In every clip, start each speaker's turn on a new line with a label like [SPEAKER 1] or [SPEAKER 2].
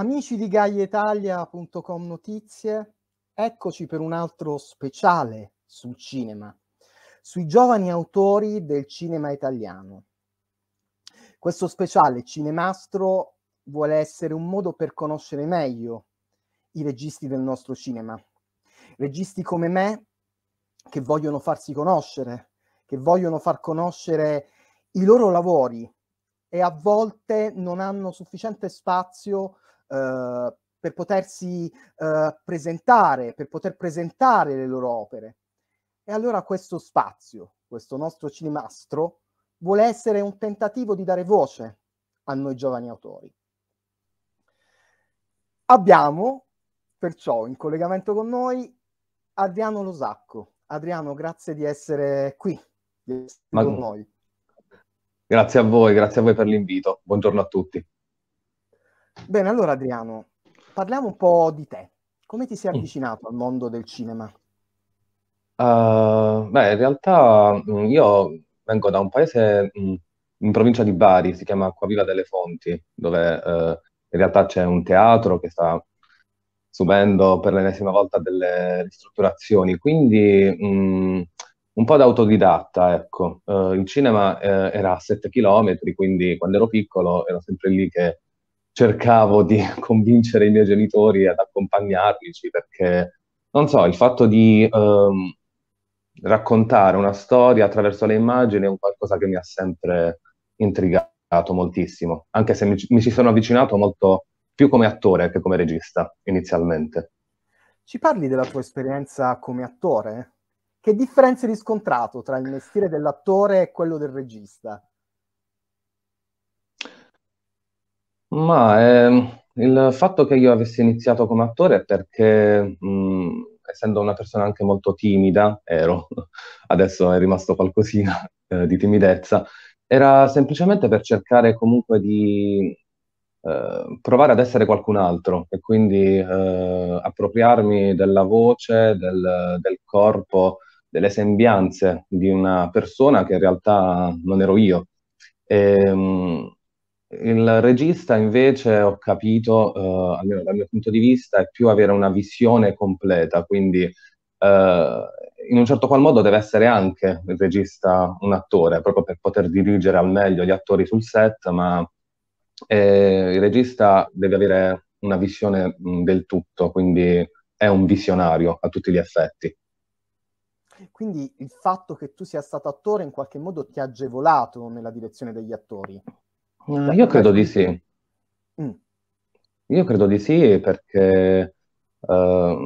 [SPEAKER 1] Amici di
[SPEAKER 2] GaiaItalia.com Notizie, eccoci per un altro speciale sul cinema, sui giovani autori del cinema italiano. Questo speciale Cinemastro vuole essere un modo per conoscere meglio i registi del nostro cinema. Registi come me che vogliono farsi conoscere, che vogliono far conoscere i loro lavori e a volte non hanno sufficiente spazio per Uhm, per potersi eh, presentare, per poter presentare le loro opere. E allora questo spazio, questo nostro cinemastro, vuole essere un tentativo di dare voce a noi giovani autori. Abbiamo perciò in collegamento con noi Adriano Losacco. Adriano, grazie di essere qui, di essere Ma... con noi.
[SPEAKER 3] Grazie a voi, grazie a voi per l'invito. Buongiorno a tutti.
[SPEAKER 2] Bene, allora Adriano, parliamo un po' di te. Come ti sei mm. avvicinato mm. al mondo del cinema?
[SPEAKER 3] Uh, beh, in realtà mm, io vengo da un paese mm, in provincia di Bari, si chiama Acquaviva delle Fonti, dove uh, in realtà c'è un teatro che sta subendo per l'ennesima volta delle ristrutturazioni, quindi um, un po' da autodidatta, ecco. Uh, il cinema eh, era a 7 km, quindi quando ero piccolo ero sempre lì che cercavo di convincere i miei genitori ad accompagnarmi perché, non so, il fatto di ehm, raccontare una storia attraverso le immagini è un qualcosa che mi ha sempre intrigato moltissimo, anche se mi, mi ci sono avvicinato molto più come attore che come regista inizialmente.
[SPEAKER 2] Ci parli della tua esperienza come attore? Che differenze hai riscontrato tra il mestiere dell'attore e quello del regista?
[SPEAKER 3] Ma ehm, il fatto che io avessi iniziato come attore è perché, mh, essendo una persona anche molto timida, ero, adesso è rimasto qualcosina eh, di timidezza, era semplicemente per cercare comunque di eh, provare ad essere qualcun altro e quindi eh, appropriarmi della voce, del, del corpo, delle sembianze di una persona che in realtà non ero io. E, ehm, mh, il regista invece ho capito, eh, almeno dal mio punto di vista, è più avere una visione completa, quindi eh, in un certo qual modo deve essere anche il regista un attore, proprio per poter dirigere al meglio gli attori sul set, ma eh, il regista deve avere una visione mh, del tutto, quindi è un visionario a tutti gli effetti.
[SPEAKER 2] Quindi il fatto che tu sia stato attore in qualche modo ti ha agevolato nella direzione degli attori?
[SPEAKER 3] No, mm, cioè, io credo di sì. Mm. Io credo di sì perché eh,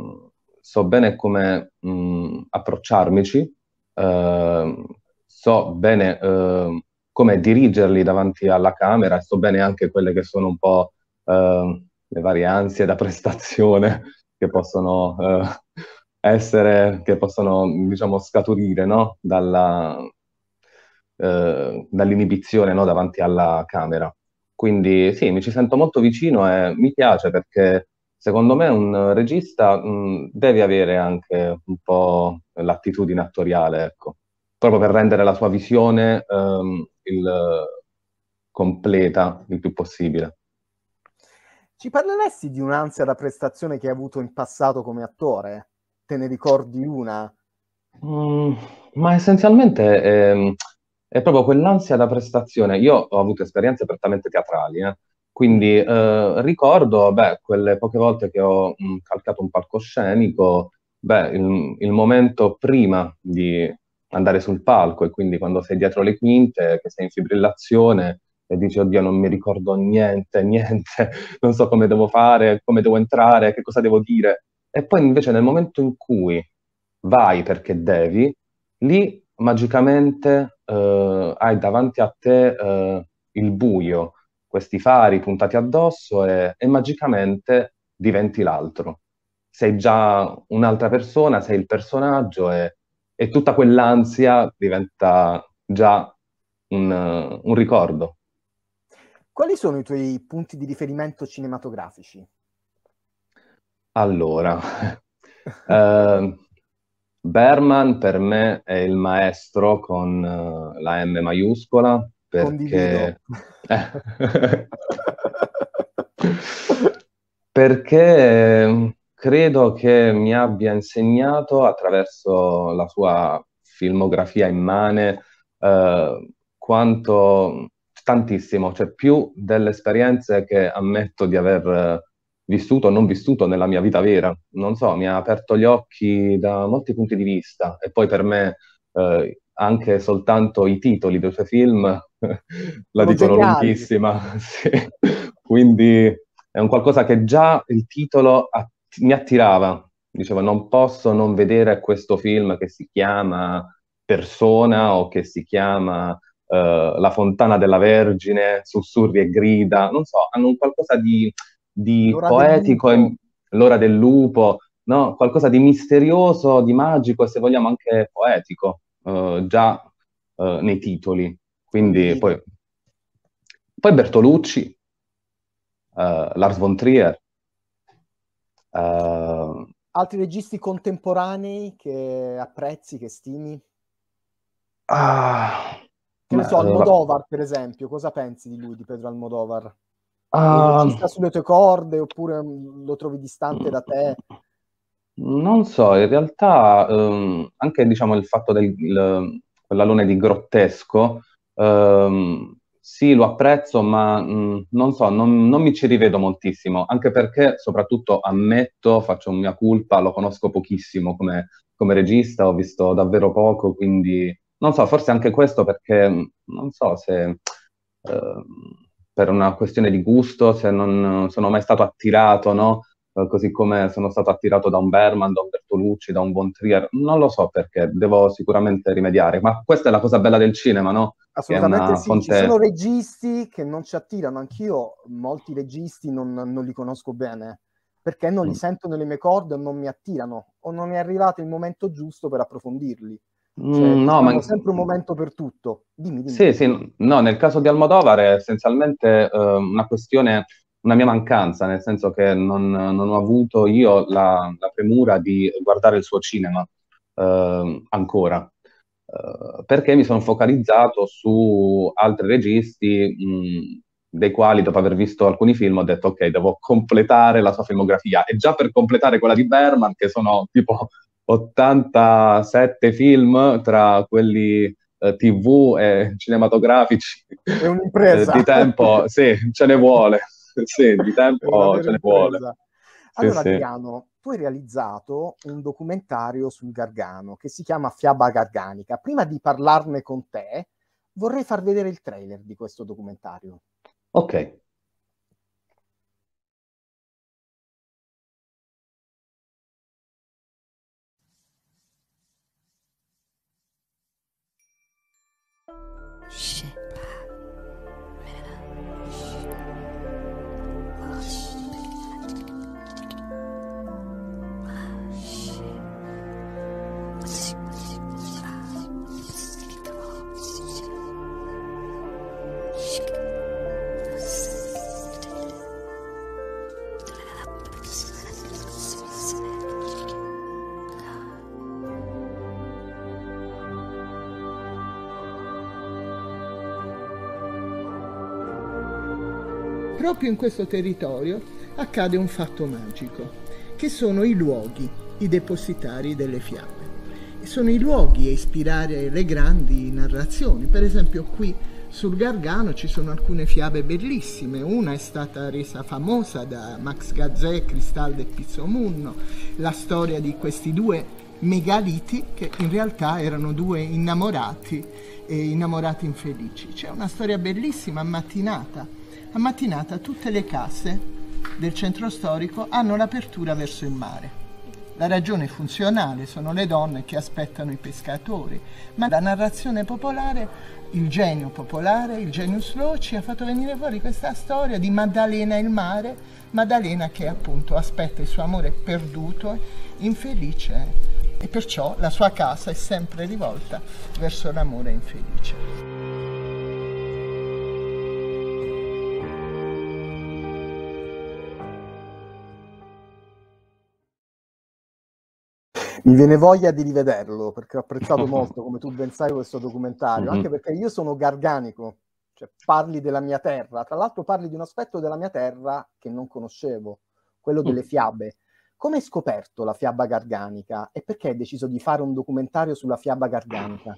[SPEAKER 3] so bene come mh, mm, approcciarmici, eh, so bene eh, come dirigerli davanti alla camera e so bene anche quelle che sono un po' ehm, le varie ansie da prestazione che possono eh, essere, che possono diciamo scaturire no? dalla, eh, dall'inibizione no, davanti alla camera. Quindi sì, mi ci sento molto vicino e mi piace perché secondo me un regista mh, mm, deve avere anche un po' l'attitudine attoriale, ecco, proprio per rendere la sua visione ehm, il, completa il più possibile.
[SPEAKER 2] Ci parleresti di un'ansia da prestazione che hai avuto in passato come attore? Te ne ricordi una?
[SPEAKER 3] Mm, ma essenzialmente eh, è proprio quell'ansia da prestazione. Io ho avuto esperienze prettamente teatrali, eh? quindi eh, ricordo beh, quelle poche volte che ho mh, calcato un palcoscenico, beh, il, il, momento prima di andare sul palco e quindi quando sei dietro le quinte, che sei in fibrillazione e dici oddio non mi ricordo niente, niente, non so come devo fare, come devo entrare, che cosa devo dire. E poi invece nel momento in cui vai perché devi, lì magicamente eh, hai davanti a te eh, il buio, questi fari puntati addosso e, e magicamente diventi l'altro. Sei già un'altra persona, sei il personaggio e, e tutta quell'ansia diventa già un, eh, un ricordo.
[SPEAKER 2] Quali sono i tuoi punti di riferimento cinematografici?
[SPEAKER 3] Allora, eh, Berman per me è il maestro con uh, la M maiuscola perché... perché ehm, credo che mi abbia insegnato attraverso la sua filmografia immane uh, eh, quanto tantissimo, cioè più delle esperienze che ammetto di aver vissuto o non vissuto nella mia vita vera. Non so, mi ha aperto gli occhi da molti punti di vista e poi per me eh, anche soltanto i titoli dei suoi film la dicono chiari. lunghissima. Sì. Quindi è un qualcosa che già il titolo att- mi attirava. Dicevo, non posso non vedere questo film che si chiama Persona o che si chiama eh, La fontana della Vergine, sussurri e grida, non so, hanno un qualcosa di di l'ora poetico, del l'ora del lupo, no? qualcosa di misterioso, di magico e se vogliamo anche poetico, eh, già eh, nei titoli. Quindi sì. poi, poi, Bertolucci, eh, Lars von Trier. Eh,
[SPEAKER 2] Altri registi contemporanei che apprezzi, che stimi?
[SPEAKER 3] Ah, che ne so, Almodovar
[SPEAKER 2] per esempio, cosa pensi di lui, di Pedro Almodovar?
[SPEAKER 3] Uh, ci mm.
[SPEAKER 2] sta sulle tue corde oppure mm, lo trovi distante da te?
[SPEAKER 3] Non so, in realtà ehm, anche diciamo, il fatto del di grottesco, ehm, sì, lo apprezzo, ma mh, mm, non so, non, non, mi ci rivedo moltissimo, anche perché soprattutto ammetto, faccio mia colpa, lo conosco pochissimo come, come regista, ho visto davvero poco, quindi non so, forse anche questo perché non so se... Ehm, per una questione di gusto, se non sono mai stato attirato, no? Eh, così come sono stato attirato da un Berman, da un Bertolucci, da un Von Trier, non lo so perché, devo sicuramente rimediare, ma questa è la cosa bella del cinema, no? Assolutamente sì, fonte... ci sono
[SPEAKER 2] registi che non ci attirano, anch'io molti registi non, non li conosco bene, perché non li mm. sento nelle mie corde, non mi attirano o non è arrivato il momento giusto per approfondirli.
[SPEAKER 3] Cioè, mm, no, ma... sempre
[SPEAKER 2] un momento per tutto. Dimmi, dimmi. Sì,
[SPEAKER 3] sì, no, nel caso di Almodovar è essenzialmente eh, una questione, una mia mancanza, nel senso che non, non ho avuto io la, la, premura di guardare il suo cinema eh, ancora, eh, perché mi sono focalizzato su altri registi, mh, dei quali dopo aver visto alcuni film ho detto ok, devo completare la sua filmografia e già per completare quella di Berman, che sono tipo 87 film tra quelli eh, tv e cinematografici è
[SPEAKER 2] un'impresa eh, di tempo
[SPEAKER 3] sì ce ne vuole sì di tempo ce ne vuole allora sì,
[SPEAKER 2] Adriano tu hai realizzato un documentario sul Gargano che si chiama Fiaba Garganica prima di parlarne con te vorrei far vedere il trailer di questo
[SPEAKER 3] documentario
[SPEAKER 1] ok proprio in questo territorio accade un fatto magico, che sono i luoghi, i depositari delle fiabe. E sono i luoghi a ispirare le grandi narrazioni, per esempio qui sul Gargano ci sono alcune fiabe bellissime, una è stata resa famosa da Max Gazzè, Cristaldo e Pizzomunno, la storia di questi due megaliti che in realtà erano due innamorati e innamorati infelici. C'è una storia bellissima, mattinata, a mattinata tutte le casse del centro storico hanno l'apertura verso il mare. La ragione funzionale sono le donne che aspettano i pescatori, ma la narrazione popolare, il genio popolare, il genius loci ha fatto venire fuori questa storia di Maddalena e il mare, Maddalena che appunto aspetta il suo amore perduto, infelice e perciò la sua casa è sempre rivolta verso l'amore infelice.
[SPEAKER 2] Mi viene voglia di rivederlo perché ho apprezzato molto, come tu ben sai, questo documentario, mm-hmm. anche mhm. perché io sono garganico, cioè parli della mia terra, tra l'altro parli di un aspetto della mia terra che non conoscevo, quello mm. delle fiabe. Come hai scoperto la fiaba garganica e perché hai deciso di fare un documentario sulla fiaba garganica?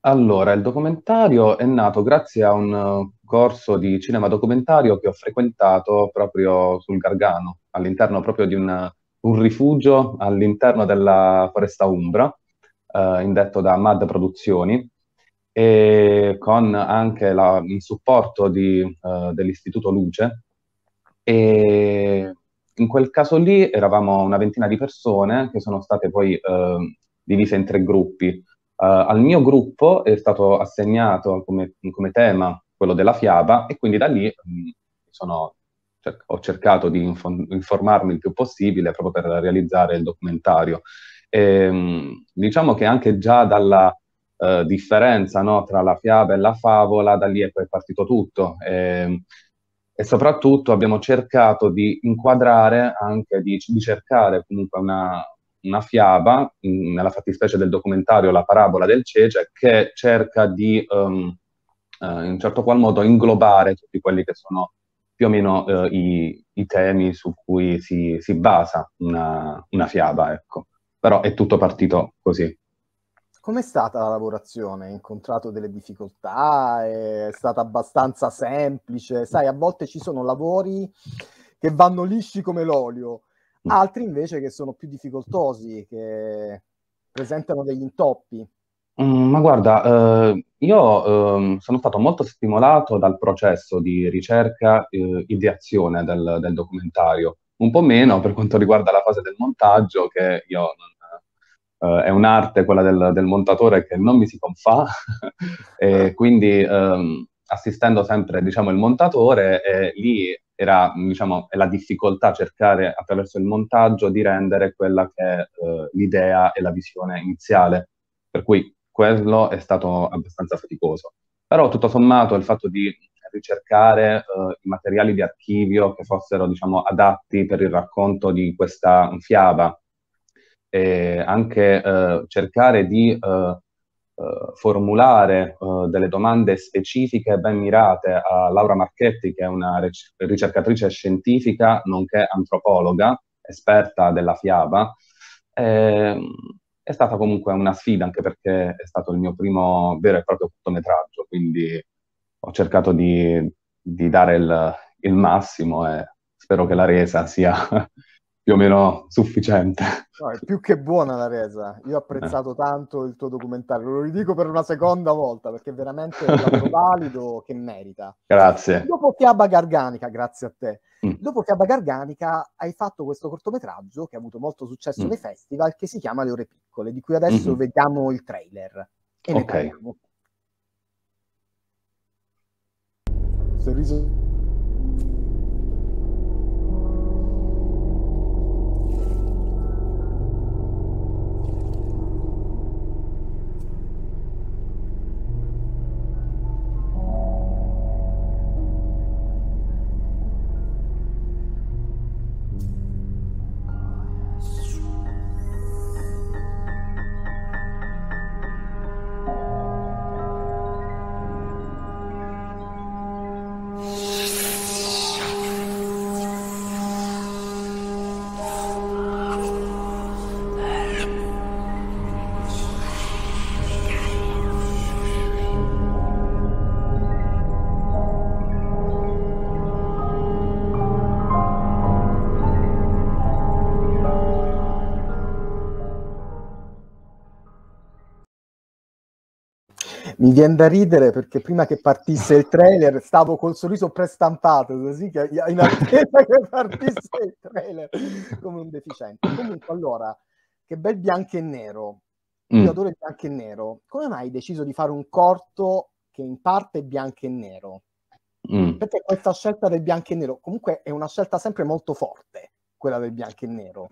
[SPEAKER 3] Allora, il documentario è nato grazie a un uh, corso di cinema documentario che ho frequentato proprio sul Gargano, all'interno proprio di una un rifugio all'interno della foresta Umbra, eh, indetto da Mad Produzioni, e con anche la, il supporto di, eh, dell'Istituto Luce. E in quel caso lì eravamo una ventina di persone che sono state poi eh, divise in tre gruppi. Eh, al mio gruppo è stato assegnato come, come tema quello della fiaba e quindi da lì mh, mm, sono ho cercato di informarmi il più possibile proprio per realizzare il documentario. E, ehm, diciamo che anche già dalla eh, differenza no, tra la fiaba e la favola, da lì è poi partito tutto. E, ehm, e soprattutto abbiamo cercato di inquadrare, anche di, di cercare comunque una, una fiaba, nella fattispecie del documentario La parabola del cece, che cerca di um, eh, in un certo qual modo inglobare tutti quelli che sono più o meno eh, i, i, temi su cui si, si basa una, una, fiaba, ecco. Però è tutto partito così.
[SPEAKER 2] Com'è stata la lavorazione? Hai incontrato delle difficoltà? È stata abbastanza semplice? Sai, a volte ci sono lavori che vanno lisci come l'olio, mm. altri invece che sono più difficoltosi, che presentano degli intoppi.
[SPEAKER 3] Mm, ma guarda, eh, io ehm, sono stato molto stimolato dal processo di ricerca e eh, ideazione del, del documentario, un po' meno per quanto riguarda la fase del montaggio, che io non- eh, è un'arte quella del, del montatore che non mi si confà, e quindi ehm, assistendo sempre, diciamo, il montatore, eh, lì era, diciamo, la difficoltà cercare attraverso il montaggio di rendere quella che è eh, l'idea e la visione iniziale. Per cui quello è stato abbastanza faticoso. Però tutto sommato il fatto di ricercare eh, i materiali di archivio che fossero diciamo, adatti per il racconto di questa fiaba e anche eh, cercare di eh, eh formulare eh, delle domande specifiche ben mirate a Laura Marchetti che è una ricercatrice scientifica nonché antropologa esperta della fiaba ehm, è stata comunque una sfida anche perché è stato il mio primo vero e proprio cortometraggio, quindi ho cercato di, di dare il, il massimo e spero che la resa sia più o meno sufficiente.
[SPEAKER 2] No, è più che buona la resa. Io ho apprezzato eh. tanto il tuo documentario, lo ridico per una seconda volta perché veramente è un lavoro valido che merita.
[SPEAKER 3] Grazie.
[SPEAKER 2] Dopo Fiaba Garganica, grazie a te. Mm. Dopo Fiaba Garganica hai fatto questo cortometraggio che ha avuto molto successo mm. nei festival che si chiama Le ore piccole, di cui adesso mm-hmm. vediamo il trailer e okay. ne Sorriso Mi viene da ridere perché prima che partisse il trailer stavo col sorriso prestampato, così che in attesa che partisse il trailer, come un deficiente. Comunque, allora, che bel bianco e nero. Io mm. adoro il bianco e nero. Come mai hai deciso di fare un corto che in parte è bianco e nero? Mm. Perché questa scelta del bianco e nero comunque è una scelta sempre molto forte, quella del bianco e nero.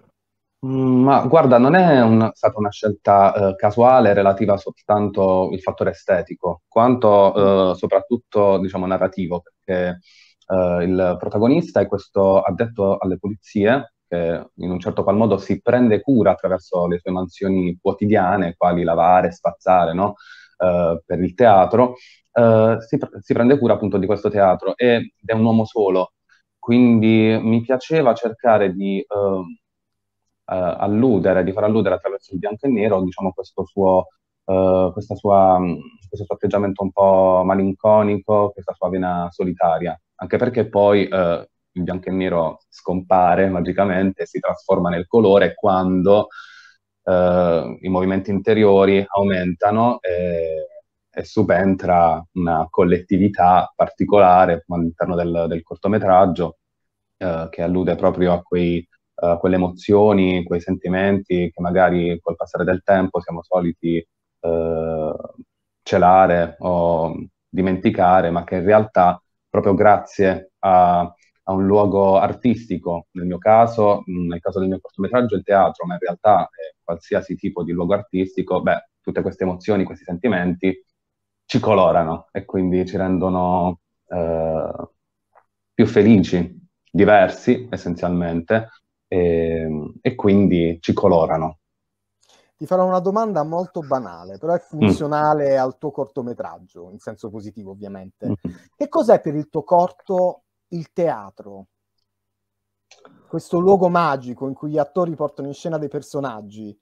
[SPEAKER 3] Mm, ma guarda, non è un- stata una scelta eh, casuale relativa soltanto al fattore estetico, quanto mm. eh, soprattutto diciamo, narrativo, perché eh, il protagonista è questo addetto alle pulizie che in un certo qual modo si prende cura attraverso le sue mansioni quotidiane, quali lavare, spazzare, no? Eh, per il teatro, eh, si, pr- si prende cura appunto di questo teatro ed è un uomo solo, quindi mi piaceva cercare di eh, eh, alludere, di far alludere attraverso il bianco e nero, diciamo, questo suo, eh, sua, mm, questo suo atteggiamento un po' malinconico, questa sua vena solitaria, anche perché poi eh, il bianco e nero scompare magicamente, si trasforma nel colore quando eh, i movimenti interiori aumentano e, e, subentra una collettività particolare all'interno del, del cortometraggio eh, che allude proprio a quei eh, quelle emozioni, quei sentimenti che magari col passare del tempo siamo soliti eh, celare o dimenticare, ma che in realtà proprio grazie a, a, un luogo artistico, nel mio caso, nel caso del mio cortometraggio il teatro, ma in realtà è qualsiasi tipo di luogo artistico, beh, tutte queste emozioni, questi sentimenti ci colorano e quindi ci rendono eh, più felici, diversi essenzialmente, e, ehm, e quindi ci colorano.
[SPEAKER 2] Ti farò una domanda molto banale, però è mm. funzionale mm. al tuo cortometraggio, in senso positivo ovviamente. Mm. Che cos'è per il tuo corto il teatro? Questo luogo magico in cui gli attori portano in scena dei personaggi.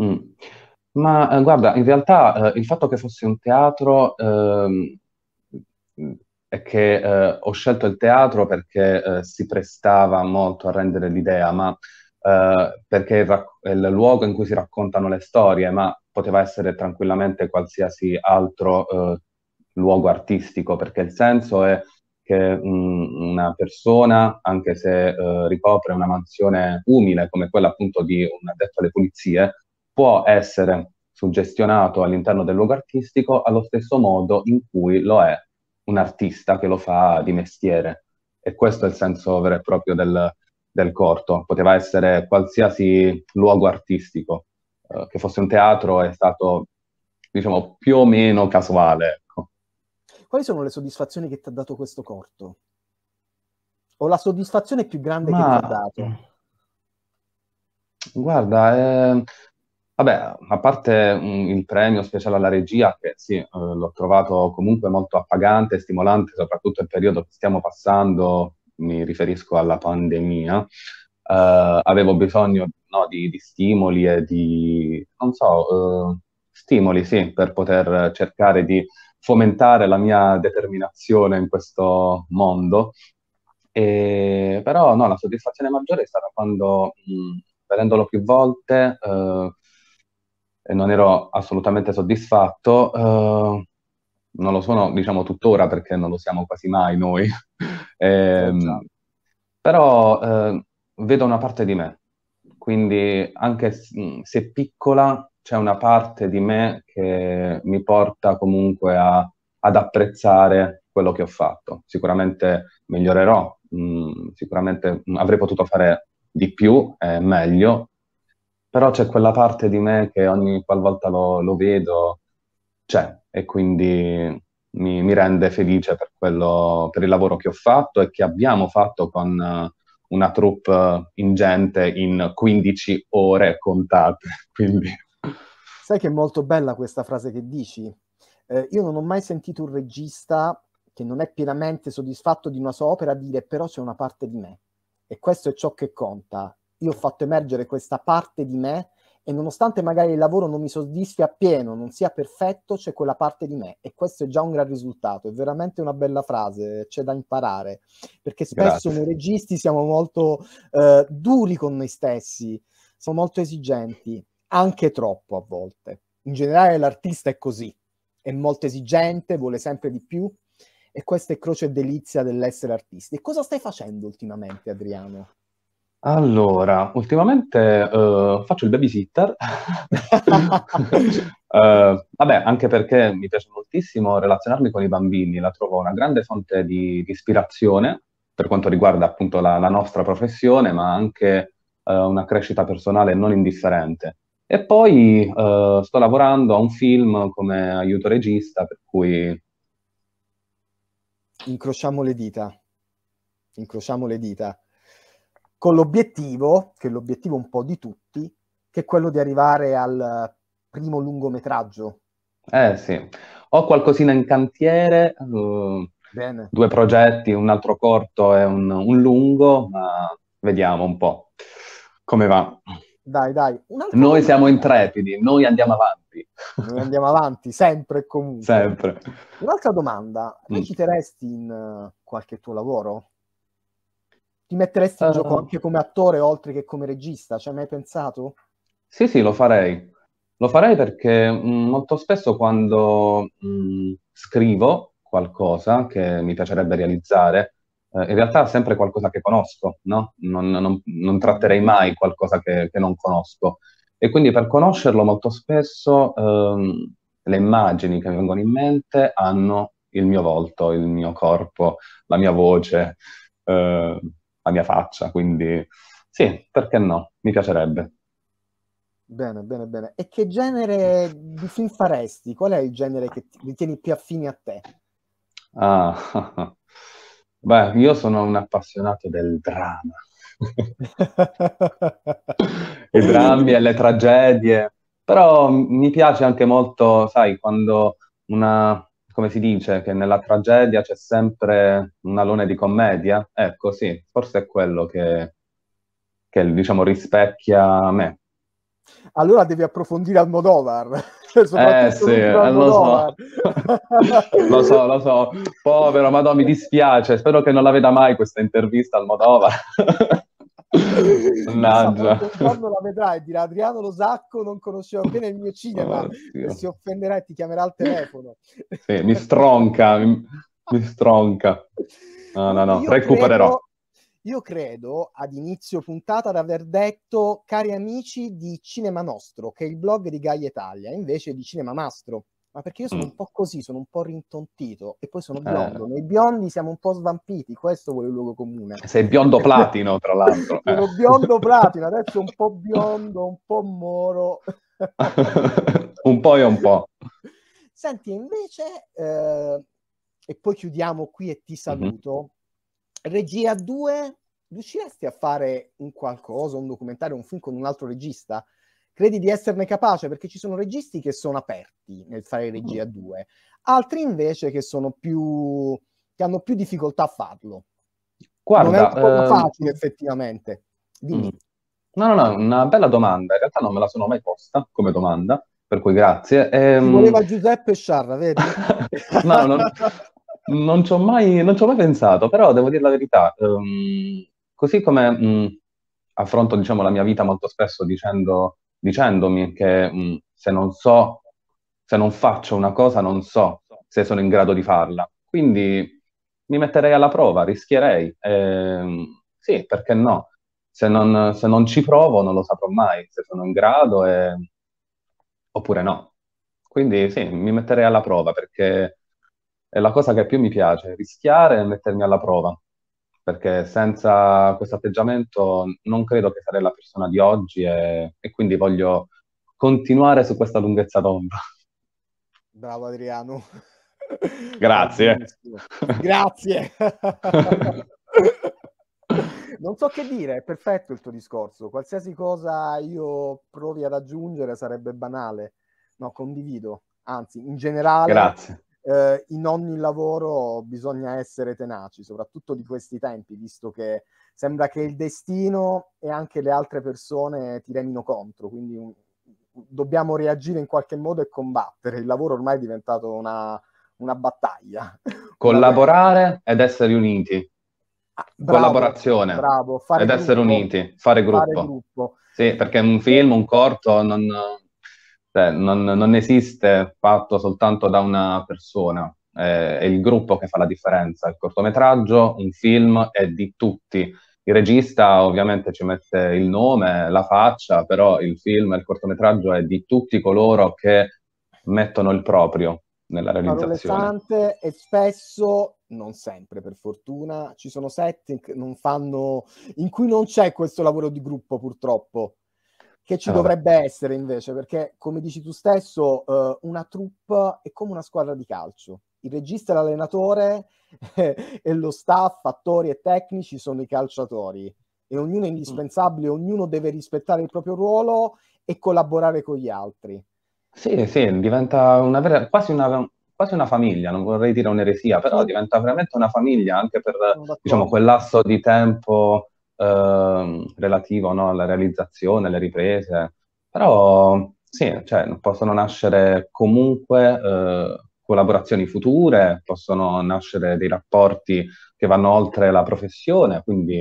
[SPEAKER 3] Mm. Ma eh, guarda, in realtà eh, il fatto che fosse un teatro eh, è che eh, ho scelto il teatro perché eh, si prestava molto a rendere l'idea, ma eh, perché è il, luogo in cui si raccontano le storie, ma poteva essere tranquillamente qualsiasi altro eh, luogo artistico, perché il senso è che mh, mm, una persona, anche se eh, ricopre una mansione umile come quella appunto di un addetto alle pulizie, può essere suggestionato all'interno del luogo artistico allo stesso modo in cui lo è un artista che lo fa di mestiere. E questo è il senso vero e proprio del, del corto. Poteva essere qualsiasi luogo artistico, eh, che fosse un teatro, è stato diciamo più o meno casuale. Ecco.
[SPEAKER 2] Quali sono le soddisfazioni che ti ha dato questo corto? O la soddisfazione più grande Ma... che ti ha dato?
[SPEAKER 3] Guarda, eh, Vabbè, a parte mh, mm, il premio speciale alla regia, che sì, eh, l'ho trovato comunque molto appagante e stimolante, soprattutto il periodo che stiamo passando, mi riferisco alla pandemia, eh, avevo bisogno no, di, di, stimoli e di, non so, eh, stimoli sì, per poter cercare di fomentare la mia determinazione in questo mondo. E, però no, la soddisfazione maggiore è stata quando, mh, mm, vedendolo più volte, eh, e non ero assolutamente soddisfatto. Uh, non lo sono, diciamo, tuttora perché non lo siamo quasi mai noi. eh, però eh, vedo una parte di me, quindi anche mm, se piccola c'è una parte di me che mi porta comunque a, ad apprezzare quello che ho fatto. Sicuramente migliorerò, mh, mm, sicuramente avrei potuto fare di più, eh, meglio, però c'è quella parte di me che ogni qualvolta lo, lo vedo c'è e quindi mi, mi rende felice per, quello, per, il lavoro che ho fatto e che abbiamo fatto con eh, una troupe ingente in 15 ore contate. Quindi.
[SPEAKER 2] Sai che è molto bella questa frase che dici? Eh, io non ho mai sentito un regista che non è pienamente soddisfatto di una sua opera dire però c'è una parte di me e questo è ciò che conta io ho fatto emergere questa parte di me e nonostante magari il lavoro non mi soddisfi appieno, non sia perfetto, c'è quella parte di me e questo è già un gran risultato, è veramente una bella frase, c'è da imparare, perché spesso Grazie. noi registi siamo molto eh, duri con noi stessi, siamo molto esigenti, anche troppo a volte. In generale l'artista è così, è molto esigente, vuole sempre di più e questa è croce e delizia dell'essere artisti. E cosa stai facendo ultimamente Adriano?
[SPEAKER 3] Allora, ultimamente eh, faccio il babysitter, eh, vabbè, anche perché mi piace moltissimo relazionarmi con i bambini, la trovo una grande fonte di, di ispirazione per quanto riguarda appunto la, la nostra professione, ma anche eh, una crescita personale non indifferente. E poi eh, sto lavorando a un film come aiuto regista, per cui...
[SPEAKER 2] Incrociamo le dita, incrociamo le dita con l'obiettivo, che è l'obiettivo un po' di tutti, che è quello di arrivare al primo lungometraggio.
[SPEAKER 3] Eh sì, ho qualcosina in cantiere, uh, due progetti, un altro corto e un, un, lungo, ma vediamo un po' come va.
[SPEAKER 2] Dai, dai. Noi
[SPEAKER 3] siamo intrepidi, noi andiamo avanti.
[SPEAKER 2] Noi andiamo avanti, sempre e comunque. Sempre. Un'altra domanda, mm. reciteresti in eh, qualche tuo lavoro? ti metteresti in uh, gioco eh. anche come attore oltre che come regista? Ci hai mai pensato?
[SPEAKER 3] Sì, sì, lo farei. Lo farei perché mh, mm, molto spesso quando mh, mm, scrivo qualcosa che mi piacerebbe realizzare, eh, in realtà è sempre qualcosa che conosco, no? Non, non, non tratterei mai qualcosa che, che, non conosco. E quindi per conoscerlo molto spesso ehm, le immagini che mi vengono in mente hanno il mio volto, il mio corpo, la mia voce, eh, la mia faccia, quindi sì, perché no? Mi piacerebbe.
[SPEAKER 2] Bene, bene, bene. E che genere di film faresti? Qual è il genere che ritieni più affine a te?
[SPEAKER 3] Ah, beh, io sono un appassionato del dramma. I drammi e le tragedie, però mi piace anche molto, sai, quando una, come si dice, che nella tragedia c'è sempre un alone di commedia? Ecco, sì, forse è quello che, che diciamo, rispecchia me.
[SPEAKER 2] Allora devi approfondire Almodovar. Eh sì, eh, lo so.
[SPEAKER 3] lo so, lo so. Povero, madò, mi dispiace. Spero che non la veda mai questa intervista Almodovar. Mannaggia. Quando
[SPEAKER 2] la vedrà e dirà Adriano Sacco non conosceva bene il mio cinema, oh, si offenderà e ti chiamerà al telefono.
[SPEAKER 3] Sì, mi stronca, mi, mi, stronca. No, no, no, io recupererò. Credo,
[SPEAKER 2] io credo ad inizio puntata ad aver detto cari amici di Cinema Nostro, che è il blog di Gaia Italia, invece di Cinema Mastro ma perché io sono mm. un po' così, sono un po' rintontito e poi sono eh. biondo. Eh. Noi biondi siamo un po' svampiti, questo vuole il luogo comune. Sei biondo platino,
[SPEAKER 3] tra l'altro. Eh.
[SPEAKER 2] sono biondo platino, adesso un po' biondo, un po' moro.
[SPEAKER 3] un po' e un po'.
[SPEAKER 2] Senti, invece, eh, e poi chiudiamo qui e ti mhm. saluto. Mm-hmm. Regia 2, riusciresti a fare un qualcosa, un documentario, un film con un altro regista? credi di esserne capace perché ci sono registi che sono aperti nel fare mm. regia a due, altri invece che sono più che hanno più difficoltà a farlo. Guarda, non è eh... facile effettivamente.
[SPEAKER 3] Dimmi. Mm. No, no, no, una bella domanda. In realtà non me la sono mai posta come domanda, per cui grazie. Ehm... Ci voleva
[SPEAKER 2] Giuseppe Sciarra, vedi? no, non,
[SPEAKER 3] non ci ho mai, mai, pensato, però devo dire la verità. Um, così come um, affronto diciamo, la mia vita molto spesso dicendo dicendomi che mh, mm, se non so, se non faccio una cosa, non so se sono in grado di farla. Quindi mi metterei alla prova, rischierei. Eh, sì, perché no? Se non, se non, ci provo non lo saprò mai, se sono in grado e... oppure no. Quindi sì, mi metterei alla prova perché è la cosa che più mi piace, rischiare e mettermi alla prova perché senza questo atteggiamento non credo che sarei la persona di oggi e, e quindi voglio continuare su questa lunghezza d'onda.
[SPEAKER 2] Bravo Adriano.
[SPEAKER 3] Grazie. Grazie.
[SPEAKER 2] non so che dire, è perfetto il tuo discorso. Qualsiasi cosa io provi ad aggiungere sarebbe banale. No, condivido. Anzi, in generale, Grazie eh, in ogni lavoro bisogna essere tenaci, soprattutto di questi tempi, visto che sembra che il destino e anche le altre persone ti remino contro, quindi un, dobbiamo reagire in qualche modo e combattere. Il lavoro ormai è diventato una, una battaglia. Collaborare
[SPEAKER 3] ed essere uniti. Ah, bravo, Collaborazione bravo, ed gruppo, essere uniti, fare gruppo. Fare
[SPEAKER 2] gruppo.
[SPEAKER 3] Sì, perché un film, un corto, non, cioè, non, non, esiste fatto soltanto da una persona, eh, è il gruppo che fa la differenza. Il cortometraggio, un film, è di tutti. Il regista ovviamente ci mette il nome, la faccia, però il film, il cortometraggio è di tutti coloro che mettono il proprio nella realizzazione.
[SPEAKER 2] e spesso, non sempre per fortuna, ci sono set in cui non c'è questo lavoro di gruppo purtroppo che ci eh, allora. dovrebbe essere invece, perché come dici tu stesso, eh, una troupe è come una squadra di calcio. Il regista l'allenatore e lo staff, attori e tecnici sono i calciatori e ognuno è mm. indispensabile, mm. ognuno deve rispettare il proprio ruolo e collaborare con gli altri.
[SPEAKER 3] Sì, sì, diventa una vera, quasi, una, quasi una famiglia, non vorrei dire un'eresia, però diventa veramente una famiglia anche per diciamo, quel lasso di tempo Ehm, relativo no, alla realizzazione, alle riprese, però sì, cioè, possono nascere comunque eh, collaborazioni future, possono nascere dei rapporti che vanno oltre la professione, quindi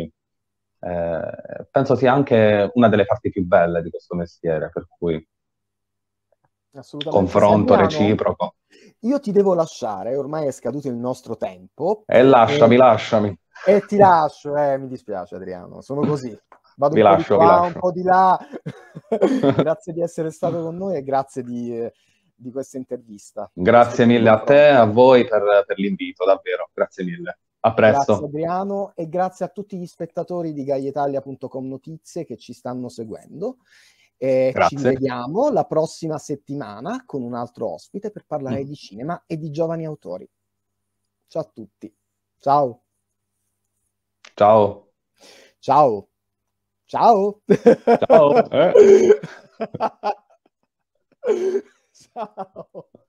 [SPEAKER 3] eh, penso sia anche una delle parti più belle di questo mestiere, per cui
[SPEAKER 2] confronto Saliano, reciproco. Io ti devo lasciare, ormai è scaduto il nostro tempo. E lasciami, e...
[SPEAKER 3] lasciami.
[SPEAKER 2] E ti lascio, eh, mi dispiace Adriano, sono così. Vado vi un lascio, po' di qua, un po' di là. grazie di essere stato con noi e grazie di, di questa intervista. Grazie
[SPEAKER 3] mille a te, a voi per, per l'invito, davvero. Grazie mille. A presto. Grazie
[SPEAKER 2] Adriano e grazie a tutti gli spettatori di gaietalia.com notizie che ci stanno seguendo. E ci vediamo la prossima settimana con un altro ospite per parlare mm. di cinema e di giovani autori. Ciao a tutti. Ciao. Ciao. Ciao. Ciao.
[SPEAKER 1] Ciao. Eh. Ciao.